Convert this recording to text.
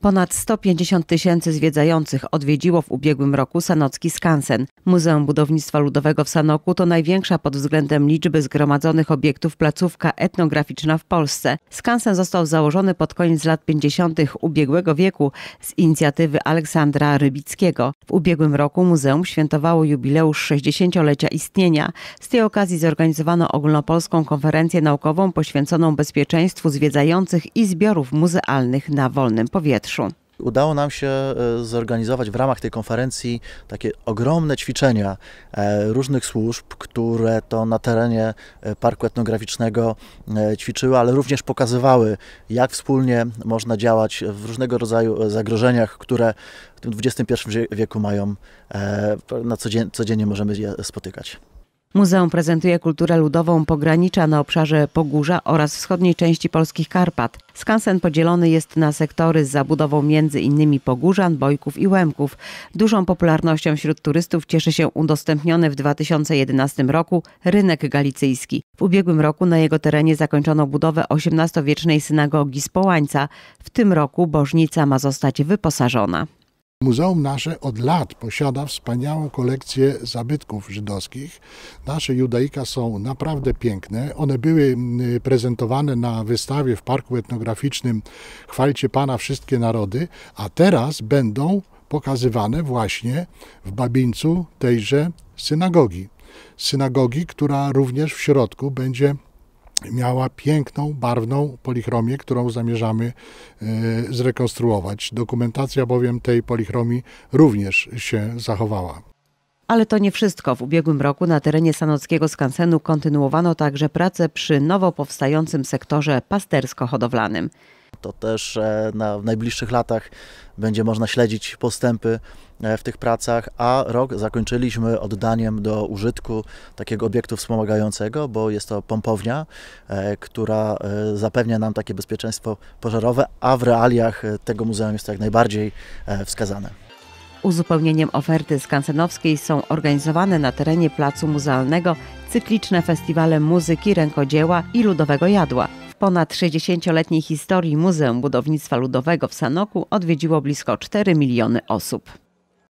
Ponad 150 tysięcy zwiedzających odwiedziło w ubiegłym roku Sanocki Skansen. Muzeum Budownictwa Ludowego w Sanoku to największa pod względem liczby zgromadzonych obiektów placówka etnograficzna w Polsce. Skansen został założony pod koniec lat 50. ubiegłego wieku z inicjatywy Aleksandra Rybickiego. W ubiegłym roku muzeum świętowało jubileusz 60-lecia istnienia. Z tej okazji zorganizowano ogólnopolską konferencję naukową poświęconą bezpieczeństwu zwiedzających i zbiorów muzealnych na wolnym powietrzu. Udało nam się e, zorganizować w ramach tej konferencji takie ogromne ćwiczenia e, różnych służb, które to na terenie e, parku etnograficznego ćwiczyły, ale również pokazywały, jak wspólnie można działać w różnego rodzaju zagrożeniach, które w tym XXI wieku mają, na codzien codziennie możemy je spotykać. Muzeum prezentuje kulturę ludową pogranicza na obszarze Pogórza oraz wschodniej części polskich Karpat. Skansen podzielony jest na sektory z zabudową między innymi Pogórzan, Bojków i Łemków. Dużą popularnością wśród turystów cieszy się udostępniony w 2011 roku rynek galicyjski. W ubiegłym roku na jego terenie zakończono budowę XVIII-wiecznej synagogi z Połańca. W tym roku bożnica ma zostać wyposażona. Muzeum nasze od lat posiada wspaniałą kolekcję zabytków żydowskich. Nasze judaika są naprawdę piękne. One były prezentowane na wystawie w Parku Etnograficznym Chwalcie Pana Wszystkie Narody, a teraz będą pokazywane właśnie w Babińcu tejże synagogi. Synagogi, która również w środku będzie miała piękną, barwną polichromię, którą zamierzamy e, zrekonstruować. Dokumentacja bowiem tej polichromii również się zachowała. Ale to nie wszystko. W ubiegłym roku na terenie sanockiego skansenu kontynuowano także pracę przy nowo powstającym sektorze pastersko-hodowlanym. To też e, na, w najbliższych latach będzie można śledzić postępy e, w tych pracach, a rok zakończyliśmy oddaniem do użytku takiego obiektu wspomagającego, bo jest to pompownia, e, która zapewnia nam takie bezpieczeństwo pożarowe, a w realiach tego muzeum jest to jak najbardziej wskazane. Uzupełnieniem oferty skansenowskiej są organizowane na terenie placu muzealnego cykliczne festiwale muzyki, rękodzieła i ludowego jadła ponad 60-letniej historii Muzeum Budownictwa Ludowego w Sanoku odwiedziło blisko 4 miliony osób.